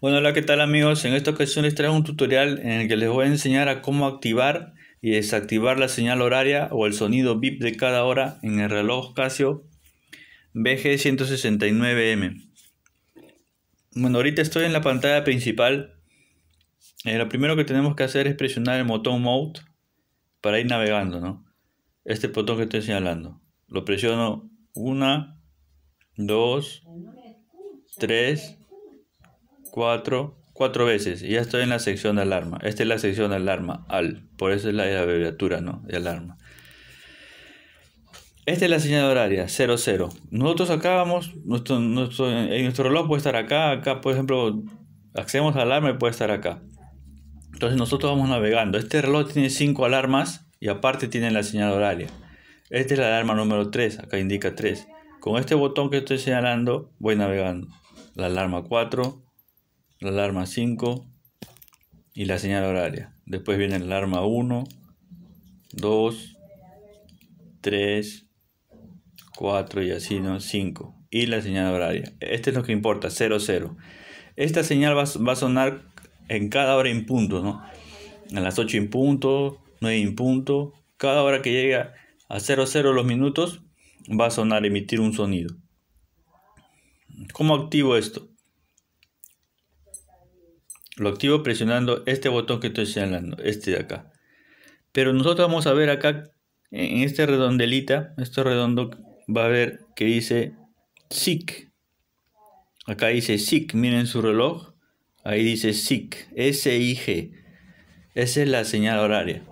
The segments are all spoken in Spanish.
Bueno, hola, ¿qué tal amigos? En esta ocasión les traigo un tutorial en el que les voy a enseñar a cómo activar y desactivar la señal horaria o el sonido VIP de cada hora en el reloj Casio BG169M. Bueno, ahorita estoy en la pantalla principal. Eh, lo primero que tenemos que hacer es presionar el botón Mode para ir navegando, ¿no? Este botón que estoy señalando. Lo presiono una, dos, tres, cuatro, cuatro veces. y Ya estoy en la sección de alarma. Esta es la sección de alarma, AL. Por eso es la, abreviatura, ¿no? De alarma. Esta es la señal horaria, 00. Nosotros acá vamos, nuestro, en nuestro reloj puede estar acá, acá, por ejemplo, accedemos a la alarma y puede estar acá. Entonces nosotros vamos navegando. Este reloj tiene 5 alarmas y aparte tiene la señal horaria. Esta es la alarma número 3, acá indica 3. Con este botón que estoy señalando voy navegando. La alarma 4, la alarma 5 y la señal horaria. Después viene la alarma 1, 2, 3, 4 y así, ¿no? 5. Y la señal horaria. Este es lo que importa, 0, 0. Esta señal va, a sonar en cada hora en punto, ¿no? A las 8 en punto, 9 en punto. Cada hora que llega a 0, 0 los minutos va a sonar, emitir un sonido. ¿Cómo activo esto? Lo activo presionando este botón que estoy señalando, este de acá. Pero nosotros vamos a ver acá, en este redondelita, este redondo, va a ver que dice SIC. Acá dice SIC, miren su reloj. Ahí dice sic S-I-G. Esa es la señal horaria.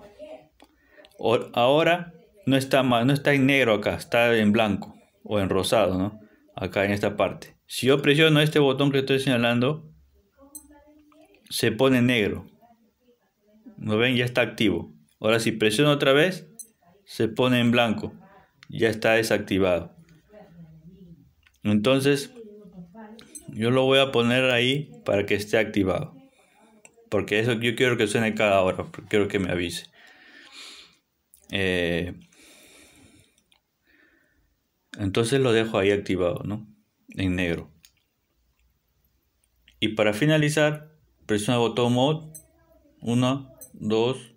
Ahora no está, más, no está en negro acá, está en blanco o en rosado, ¿no? Acá en esta parte. Si yo presiono este botón que estoy señalando, se pone negro. ¿Lo ven? Ya está activo. Ahora si presiono otra vez, se pone en blanco. Ya está desactivado. Entonces, yo lo voy a poner ahí para que esté activado. Porque eso yo quiero que suene cada hora. Quiero que me avise. Eh, entonces lo dejo ahí activado, ¿no? En negro. Y para finalizar, presiona botón mod 1, 2,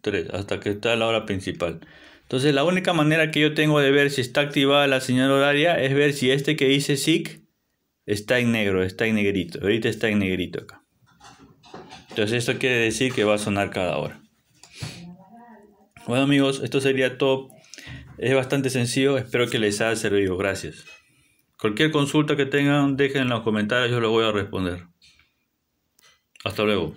3 hasta que está la hora principal. Entonces la única manera que yo tengo de ver si está activada la señal horaria es ver si este que dice SIC está en negro, está en negrito. Ahorita está en negrito acá. Entonces esto quiere decir que va a sonar cada hora. Bueno amigos, esto sería todo. Es bastante sencillo, espero que les haya servido. Gracias. Cualquier consulta que tengan, dejen en los comentarios, yo les voy a responder. Hasta luego.